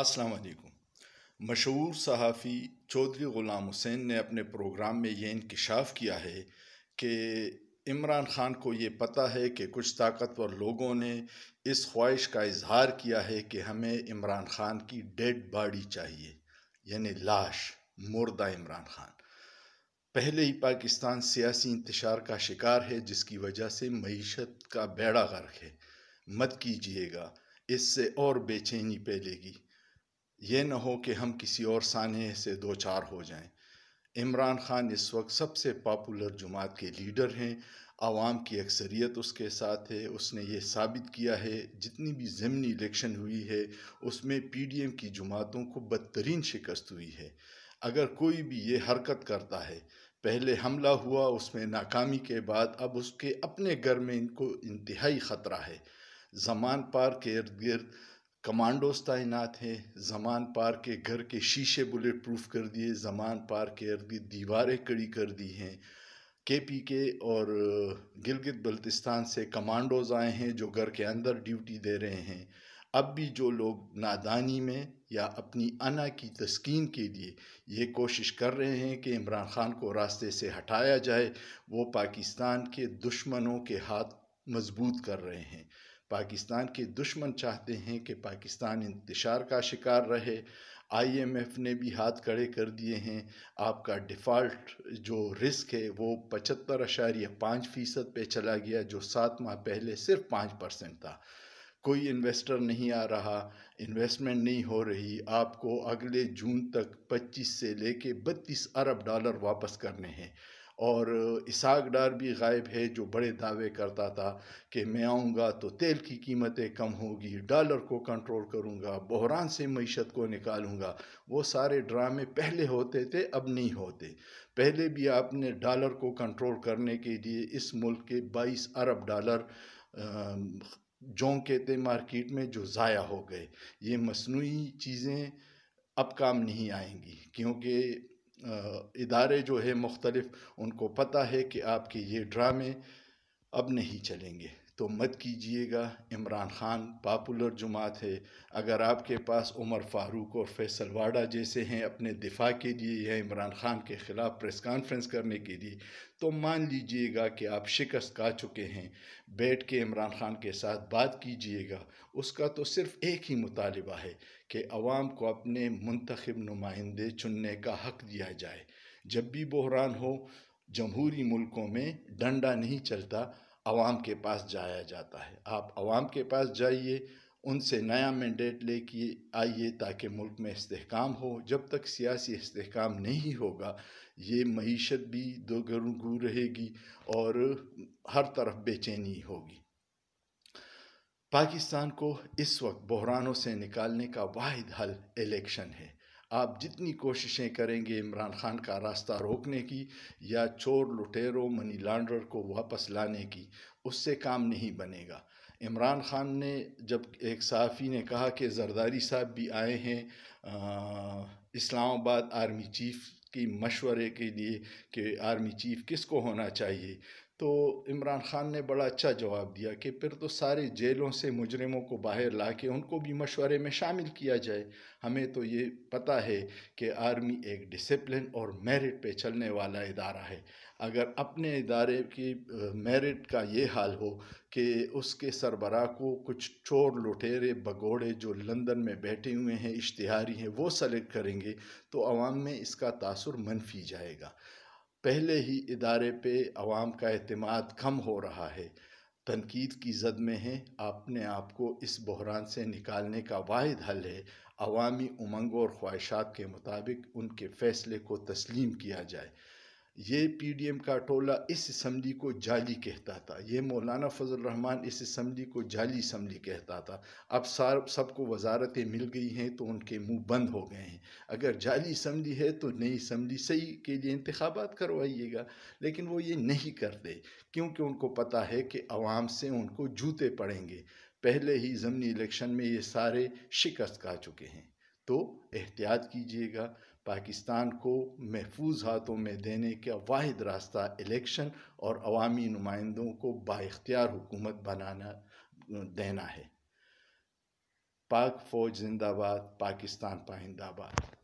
अस्सलाम वालेकुम मशहूर सहाफ़ी चौधरी ग़ुलाम हुसैन ने अपने प्रोग्राम में ये इंकशाफ किया है कि इमरान ख़ान को ये पता है कि कुछ ताकतवर लोगों ने इस ख्वाहिश का इजहार किया है कि हमें इमरान ख़ान की डेड बॉडी चाहिए यानी लाश मुर्दा इमरान ख़ान पहले ही पाकिस्तान सियासी इंतशार का शिकार है जिसकी वजह से मीशत का बेड़ा गर्क है मत कीजिएगा इससे और बेचैनी फैलेगी ये न हो कि हम किसी और सानहे से दो चार हो जाएं इमरान खान इस वक्त सबसे पॉपुलर जमात के लीडर हैं आवाम की अक्सरियत उसके साथ है उसने ये साबित किया है जितनी भी ज़मनी इलेक्शन हुई है उसमें पी डी एम की जमातों को बदतरीन शिकस्त हुई है अगर कोई भी ये हरकत करता है पहले हमला हुआ उसमें नाकामी के बाद अब उसके अपने घर में इनको इंतहाई ख़तरा है जमान पार के इर्द गिर्द कमांडोज तैनात हैं जमान पार के घर के शीशे बुलेट प्रूफ कर दिए जमान पार के अर्द दीवारें कड़ी कर दी हैं के पी के और गिलगित बल्तिस्तान से कमांडोज आए हैं जो घर के अंदर ड्यूटी दे रहे हैं अब भी जो लोग नादानी में या अपनी अना की तस्कीन के लिए ये कोशिश कर रहे हैं कि इमरान खान को रास्ते से हटाया जाए वो पाकिस्तान के दुश्मनों के हाथ मजबूत कर रहे हैं पाकिस्तान के दुश्मन चाहते हैं कि पाकिस्तान इंतशार का शिकार रहे आईएमएफ ने भी हाथ खड़े कर दिए हैं आपका डिफ़ॉल्ट जो रिस्क है वो पचहत्तर अशारिया पाँच फ़ीसद पर चला गया जो सात माह पहले सिर्फ पाँच परसेंट था कोई इन्वेस्टर नहीं आ रहा इन्वेस्टमेंट नहीं हो रही आपको अगले जून तक 25 से लेके 32 अरब डॉलर वापस करने हैं और इसाक डार भी गायब है जो बड़े दावे करता था कि मैं आऊँगा तो तेल की कीमतें कम होगी डॉलर को कंट्रोल करूँगा बहरान से मीशत को निकालूँगा वो सारे ड्रामे पहले होते थे अब नहीं होते पहले भी आपने डॉलर को कंट्रोल करने के लिए इस मुल्क के 22 अरब डॉलर जोंके थे मार्केट में जो ज़ाया हो गए ये मसनू चीज़ें अब काम नहीं आएंगी क्योंकि इदारे जो है मुख्तलफ़ उनको पता है कि आपके ये ड्रामे अब नहीं चलेंगे तो मत कीजिएगा इमरान खान पापुलर जुमात है अगर आपके पास उमर फारूक और फैसल वाडा जैसे हैं अपने दिफा के लिए या इमरान खान के ख़िलाफ़ प्रेस कॉन्फ्रेंस करने के लिए तो मान लीजिएगा कि आप शिकस्त खा चुके हैं बैठ के इमरान खान के साथ बात कीजिएगा उसका तो सिर्फ़ एक ही मुतालबा है कि आवाम को अपने मंतखब नुमाइंदे चुनने का हक दिया जाए जब भी बहरान हो जमहूरी मुल्कों में डंडा नहीं चलता आवाम के पास जाया जाता है आप आवाम के पास जाइए उनसे नया मैंडेट लेके आइए ताकि मुल्क में इसकाम हो जब तक सियासी इसकाम नहीं होगा ये मीशत भी दो गु रहेगी और हर तरफ बेचैनी होगी पाकिस्तान को इस वक्त बहरानों से निकालने का वाद हल इलेक्शन है आप जितनी कोशिशें करेंगे इमरान खान का रास्ता रोकने की या चोर लुटेरों मनी लॉन्डर को वापस लाने की उससे काम नहीं बनेगा इमरान खान ने जब एक सहाफ़ी ने कहा कि जरदारी साहब भी आए हैं इस्लामाबाद आर्मी चीफ़ की मशवरे के लिए कि आर्मी चीफ़ किसको होना चाहिए तो इमरान ख़ान ने बड़ा अच्छा जवाब दिया कि फिर तो सारे जेलों से मुजरमों को बाहर ला के उनको भी मशवरे में शामिल किया जाए हमें तो ये पता है कि आर्मी एक डिसिप्लिन और मेरिट पे चलने वाला इदारा है अगर अपने इदारे की मेरिट का ये हाल हो कि उसके सरबरा को कुछ चोर लुटेरे भगोड़े जो लंदन में बैठे हुए हैं इश्तहारी हैं वो सेलेक्ट करेंगे तो आवाम में इसका तासर मनफी जाएगा पहले ही इदारे पे आवाम का अतमाद कम हो रहा है तनकीद की जद में है अपने आप को इस बहरान से निकालने का वाद हल है अवामी उमंगों और ख्वाहिशात के मुताबिक उनके फ़ैसले को तस्लीम किया जाए ये पीडीएम टोला इस इसम्बली को जाली कहता था ये मौलाना फजल रहमान इस इसम्बली को जाली इसम्बली कहता था अब सार सबको वजारतें मिल गई हैं तो उनके मुंह बंद हो गए हैं अगर जाली इसम्बली है तो नई इसम्बली सही के लिए इंतबात करवाइएगा लेकिन वो ये नहीं करते क्योंकि उनको पता है कि आवाम से उनको जूते पड़ेंगे पहले ही ज़मनी इलेक्शन में ये सारे शिकस्त खा चुके हैं तो एहतियात कीजिएगा पाकिस्तान को महफूज हाथों में देने का वाद रास्ता इलेक्शन और अवामी नुमाइंदों को बाख्तियार हुकूमत बनाना देना है पाक फ़ौज जिंदाबाद पाकिस्तान पाइंदाबाद